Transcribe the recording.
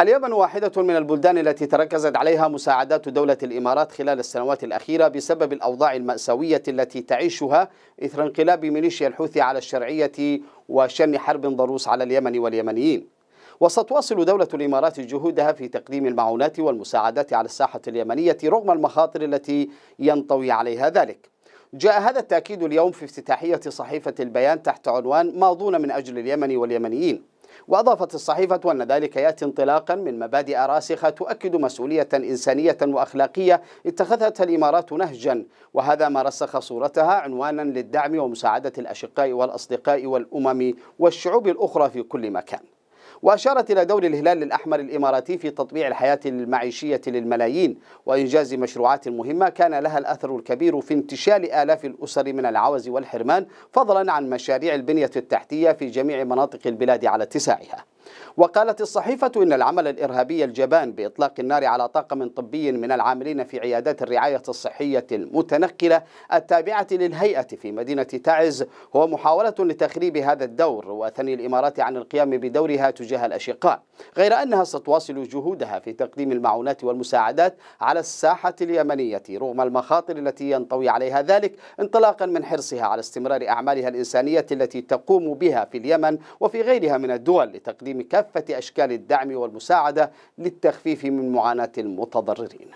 اليمن واحدة من البلدان التي تركزت عليها مساعدات دولة الإمارات خلال السنوات الأخيرة بسبب الأوضاع المأساوية التي تعيشها إثر انقلاب ميليشيا الحوثي على الشرعية وشن حرب ضروس على اليمن واليمنيين وستواصل دولة الإمارات جهودها في تقديم المعونات والمساعدات على الساحة اليمنية رغم المخاطر التي ينطوي عليها ذلك جاء هذا التأكيد اليوم في افتتاحية صحيفة البيان تحت عنوان ماضون من أجل اليمن واليمنيين وأضافت الصحيفة أن ذلك يأتي انطلاقا من مبادئ راسخة تؤكد مسؤولية إنسانية وأخلاقية اتخذتها الإمارات نهجا وهذا ما رسخ صورتها عنوانا للدعم ومساعدة الأشقاء والأصدقاء والأمم والشعوب الأخرى في كل مكان وأشارت إلى دور الهلال الأحمر الإماراتي في تطبيع الحياة المعيشية للملايين وإنجاز مشروعات مهمة كان لها الأثر الكبير في انتشال آلاف الأسر من العوز والحرمان فضلا عن مشاريع البنية التحتية في جميع مناطق البلاد على اتساعها وقالت الصحيفة إن العمل الإرهابي الجبان بإطلاق النار على طاقم طبي من العاملين في عيادات الرعاية الصحية المتنقلة التابعة للهيئة في مدينة تعز هو محاولة لتخريب هذا الدور وثني الإمارات عن القيام بدورها تجاه الأشقاء غير أنها ستواصل جهودها في تقديم المعونات والمساعدات على الساحة اليمنية رغم المخاطر التي ينطوي عليها ذلك انطلاقا من حرصها على استمرار أعمالها الإنسانية التي تقوم بها في اليمن وفي غيرها من الدول لتقديم كافة أشكال الدعم والمساعدة للتخفيف من معاناة المتضررين